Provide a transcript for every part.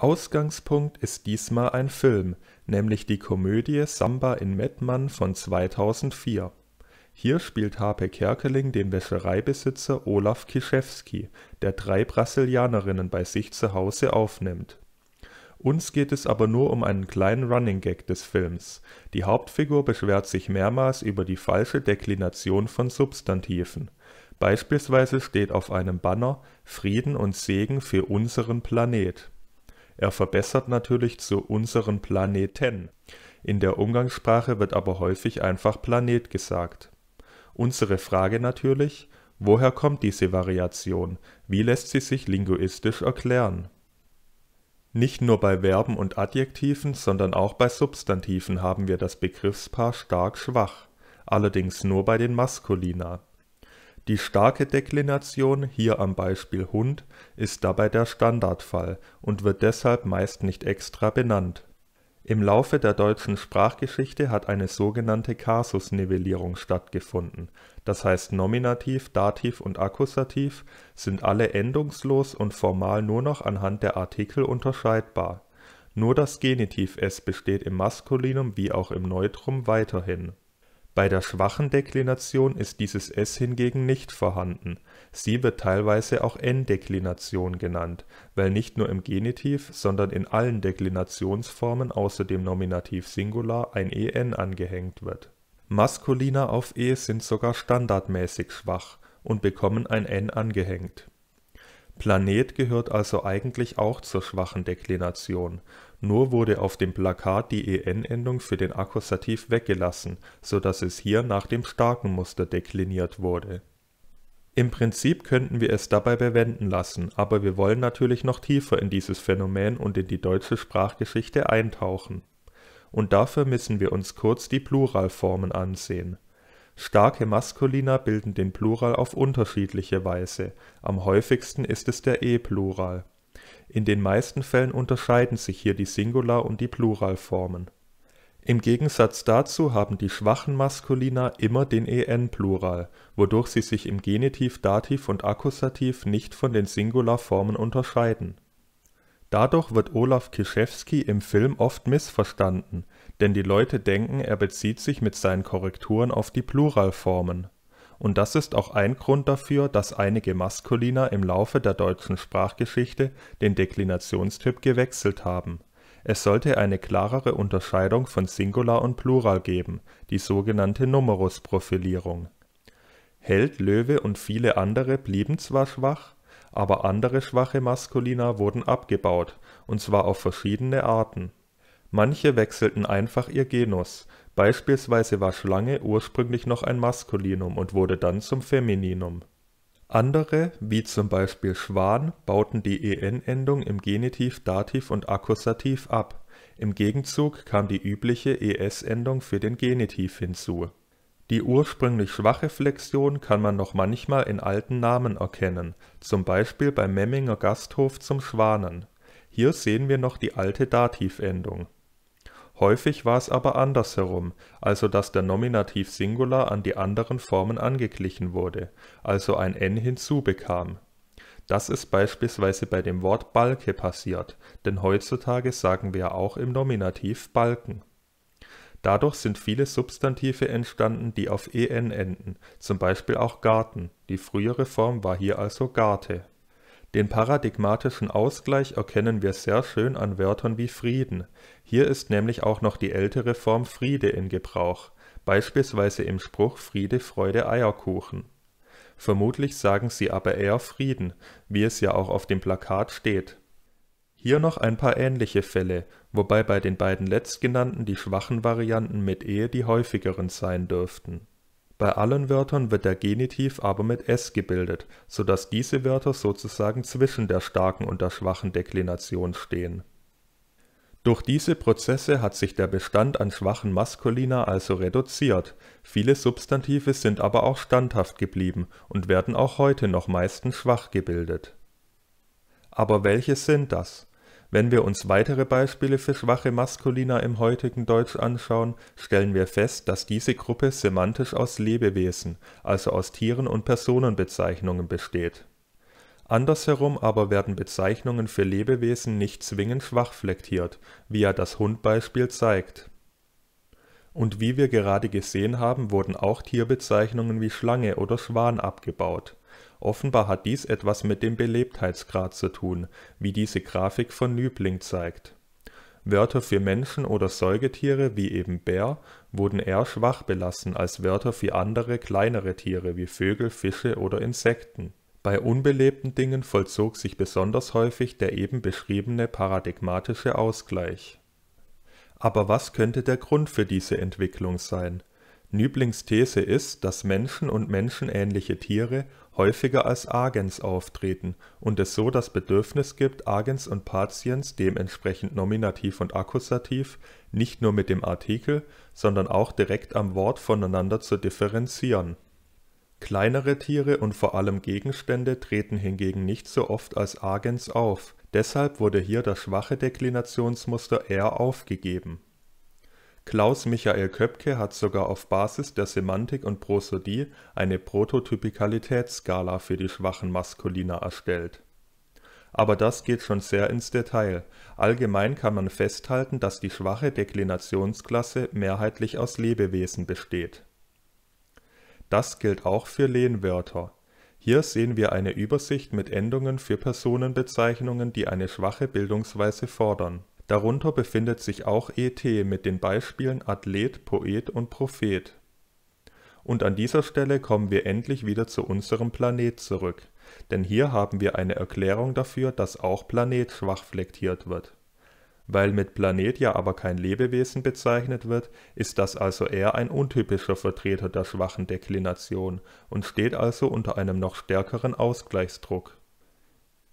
Ausgangspunkt ist diesmal ein Film, nämlich die Komödie Samba in Mettmann von 2004. Hier spielt Hape Kerkeling den Wäschereibesitzer Olaf Kischewski, der drei Brasilianerinnen bei sich zu Hause aufnimmt. Uns geht es aber nur um einen kleinen Running Gag des Films. Die Hauptfigur beschwert sich mehrmals über die falsche Deklination von Substantiven. Beispielsweise steht auf einem Banner Frieden und Segen für unseren Planet er verbessert natürlich zu unseren Planeten. In der Umgangssprache wird aber häufig einfach Planet gesagt. Unsere Frage natürlich, woher kommt diese Variation? Wie lässt sie sich linguistisch erklären? Nicht nur bei Verben und Adjektiven, sondern auch bei Substantiven haben wir das Begriffspaar stark schwach, allerdings nur bei den Maskulina. Die starke Deklination, hier am Beispiel Hund, ist dabei der Standardfall und wird deshalb meist nicht extra benannt. Im Laufe der deutschen Sprachgeschichte hat eine sogenannte Kasusnivellierung stattgefunden, das heißt Nominativ, Dativ und Akkusativ sind alle endungslos und formal nur noch anhand der Artikel unterscheidbar. Nur das Genitiv s besteht im Maskulinum wie auch im Neutrum weiterhin bei der schwachen Deklination ist dieses s hingegen nicht vorhanden, sie wird teilweise auch n-Deklination genannt, weil nicht nur im Genitiv, sondern in allen Deklinationsformen außer dem Nominativ Singular ein en angehängt wird. Maskuliner auf e sind sogar standardmäßig schwach und bekommen ein n angehängt Planet gehört also eigentlich auch zur schwachen Deklination, nur wurde auf dem Plakat die –en-Endung für den Akkusativ weggelassen, so dass es hier nach dem starken Muster dekliniert wurde. Im Prinzip könnten wir es dabei bewenden lassen, aber wir wollen natürlich noch tiefer in dieses Phänomen und in die deutsche Sprachgeschichte eintauchen. Und dafür müssen wir uns kurz die Pluralformen ansehen Starke Maskulina bilden den Plural auf unterschiedliche Weise, am häufigsten ist es der e-Plural. In den meisten Fällen unterscheiden sich hier die Singular und die Pluralformen. Im Gegensatz dazu haben die schwachen Maskulina immer den en-Plural, wodurch sie sich im Genitiv, Dativ und Akkusativ nicht von den Singularformen unterscheiden Dadurch wird Olaf Kischewski im Film oft missverstanden, denn die Leute denken, er bezieht sich mit seinen Korrekturen auf die Pluralformen. Und das ist auch ein Grund dafür, dass einige Maskuliner im Laufe der deutschen Sprachgeschichte den Deklinationstyp gewechselt haben. Es sollte eine klarere Unterscheidung von Singular und Plural geben, die sogenannte Numerusprofilierung. Held, Löwe und viele andere blieben zwar schwach, aber andere schwache Maskulina wurden abgebaut, und zwar auf verschiedene Arten. Manche wechselten einfach ihr Genus, beispielsweise war Schlange ursprünglich noch ein Maskulinum und wurde dann zum Femininum. Andere, wie zum Beispiel Schwan, bauten die EN-Endung im Genitiv, Dativ und Akkusativ ab. Im Gegenzug kam die übliche ES-Endung für den Genitiv hinzu die ursprünglich schwache Flexion kann man noch manchmal in alten Namen erkennen, zum Beispiel beim Memminger Gasthof zum Schwanen. Hier sehen wir noch die alte Dativendung. Häufig war es aber andersherum, also dass der Nominativ Singular an die anderen Formen angeglichen wurde, also ein n hinzubekam. Das ist beispielsweise bei dem Wort Balke passiert, denn heutzutage sagen wir auch im Nominativ Balken Dadurch sind viele Substantive entstanden, die auf en enden, zum Beispiel auch Garten, die frühere Form war hier also Garte. Den paradigmatischen Ausgleich erkennen wir sehr schön an Wörtern wie Frieden, hier ist nämlich auch noch die ältere Form Friede in Gebrauch, beispielsweise im Spruch Friede, Freude, Eierkuchen. Vermutlich sagen sie aber eher Frieden, wie es ja auch auf dem Plakat steht hier noch ein paar ähnliche Fälle, wobei bei den beiden letztgenannten die schwachen Varianten mit -e die häufigeren sein dürften. Bei allen Wörtern wird der Genitiv aber mit -s gebildet, sodass diese Wörter sozusagen zwischen der starken und der schwachen Deklination stehen. Durch diese Prozesse hat sich der Bestand an schwachen Maskulina also reduziert, viele Substantive sind aber auch standhaft geblieben und werden auch heute noch meistens schwach gebildet. Aber welche sind das? Wenn wir uns weitere Beispiele für schwache Maskulina im heutigen Deutsch anschauen, stellen wir fest, dass diese Gruppe semantisch aus Lebewesen, also aus Tieren und Personenbezeichnungen besteht. Andersherum aber werden Bezeichnungen für Lebewesen nicht zwingend schwach flektiert, wie ja das Hundbeispiel zeigt. Und wie wir gerade gesehen haben, wurden auch Tierbezeichnungen wie Schlange oder Schwan abgebaut Offenbar hat dies etwas mit dem Belebtheitsgrad zu tun, wie diese Grafik von Nübling zeigt. Wörter für Menschen oder Säugetiere wie eben Bär wurden eher schwach belassen als Wörter für andere kleinere Tiere wie Vögel, Fische oder Insekten. Bei unbelebten Dingen vollzog sich besonders häufig der eben beschriebene paradigmatische Ausgleich. Aber was könnte der Grund für diese Entwicklung sein? Nüblings These ist, dass Menschen und menschenähnliche Tiere häufiger als Agens auftreten und es so das Bedürfnis gibt, Agens und Patiens dementsprechend Nominativ und Akkusativ nicht nur mit dem Artikel, sondern auch direkt am Wort voneinander zu differenzieren. Kleinere Tiere und vor allem Gegenstände treten hingegen nicht so oft als Agens auf, deshalb wurde hier das schwache Deklinationsmuster eher aufgegeben Klaus Michael Köpke hat sogar auf Basis der Semantik und Prosodie eine Prototypikalitätsskala für die schwachen Maskuliner erstellt. Aber das geht schon sehr ins Detail. Allgemein kann man festhalten, dass die schwache Deklinationsklasse mehrheitlich aus Lebewesen besteht. Das gilt auch für Lehnwörter. Hier sehen wir eine Übersicht mit Endungen für Personenbezeichnungen, die eine schwache Bildungsweise fordern Darunter befindet sich auch Et mit den Beispielen Athlet, Poet und Prophet. Und an dieser Stelle kommen wir endlich wieder zu unserem Planet zurück, denn hier haben wir eine Erklärung dafür, dass auch Planet schwach flektiert wird. Weil mit Planet ja aber kein Lebewesen bezeichnet wird, ist das also eher ein untypischer Vertreter der schwachen Deklination und steht also unter einem noch stärkeren Ausgleichsdruck.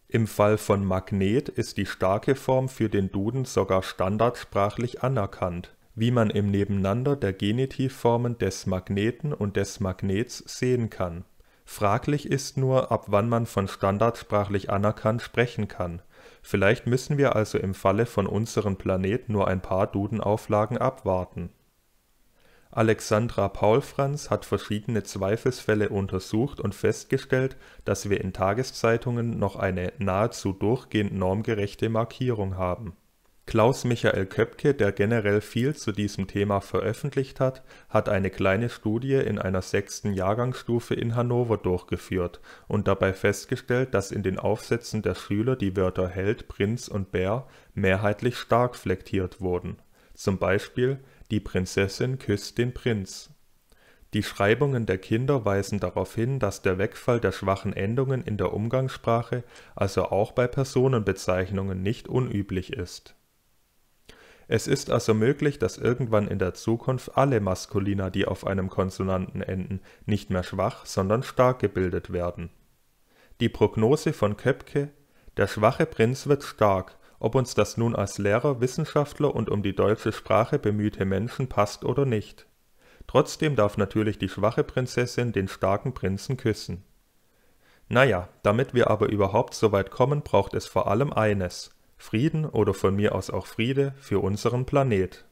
Im Fall von Magnet ist die starke Form für den Duden sogar standardsprachlich anerkannt, wie man im Nebeneinander der Genitivformen des Magneten und des Magnets sehen kann. Fraglich ist nur, ab wann man von standardsprachlich anerkannt sprechen kann. Vielleicht müssen wir also im Falle von unserem Planet nur ein paar Dudenauflagen abwarten Alexandra Paul-Franz hat verschiedene Zweifelsfälle untersucht und festgestellt, dass wir in Tageszeitungen noch eine nahezu durchgehend normgerechte Markierung haben. Klaus Michael Köpke, der generell viel zu diesem Thema veröffentlicht hat, hat eine kleine Studie in einer sechsten Jahrgangsstufe in Hannover durchgeführt und dabei festgestellt, dass in den Aufsätzen der Schüler die Wörter Held, Prinz und Bär mehrheitlich stark flektiert wurden. Zum Beispiel die Prinzessin küsst den Prinz. Die Schreibungen der Kinder weisen darauf hin, dass der Wegfall der schwachen Endungen in der Umgangssprache also auch bei Personenbezeichnungen nicht unüblich ist. Es ist also möglich, dass irgendwann in der Zukunft alle Maskulina, die auf einem Konsonanten enden, nicht mehr schwach, sondern stark gebildet werden. Die Prognose von Köpke Der schwache Prinz wird stark, ob uns das nun als Lehrer, Wissenschaftler und um die deutsche Sprache bemühte Menschen passt oder nicht. Trotzdem darf natürlich die schwache Prinzessin den starken Prinzen küssen. Naja, damit wir aber überhaupt so weit kommen, braucht es vor allem eines: Frieden oder von mir aus auch Friede für unseren Planet.